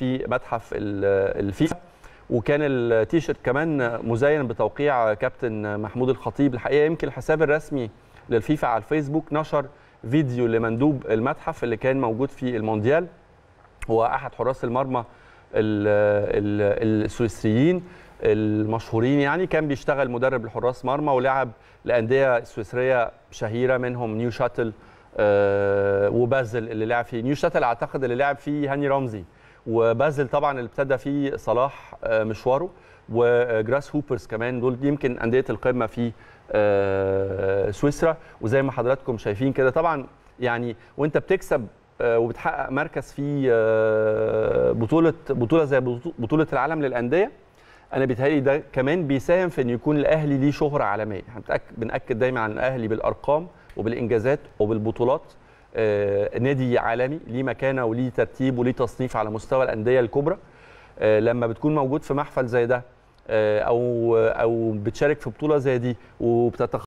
في متحف الفيفا وكان التيشيرت كمان مزين بتوقيع كابتن محمود الخطيب الحقيقه يمكن الحساب الرسمي للفيفا على الفيسبوك نشر فيديو لمندوب المتحف اللي كان موجود في المونديال هو احد حراس المرمى السويسريين المشهورين يعني كان بيشتغل مدرب لحراس مرمى ولعب لانديه سويسريه شهيره منهم نيو شاتل آه، وبازل اللي لعب فيه نيو شاتل اعتقد اللي لعب فيه هاني رمزي وبازل طبعا اللي ابتدى فيه صلاح آه، مشواره وجراس هوبرز كمان دول يمكن انديه القمه في آه، سويسرا وزي ما حضراتكم شايفين كده طبعا يعني وانت بتكسب آه، وبتحقق مركز في بطوله بطوله زي بطوله العالم للانديه انا بيتهيألي ده كمان بيساهم في ان يكون الاهلي ليه شهره عالميه بنأكد دايما عن الاهلي بالارقام وبالانجازات وبالبطولات آه، نادي عالمي ليه مكانه وليه ترتيب وليه تصنيف على مستوى الانديه الكبرى آه، لما بتكون موجود في محفل زي ده آه، او او بتشارك في بطوله زي دي وبتتخ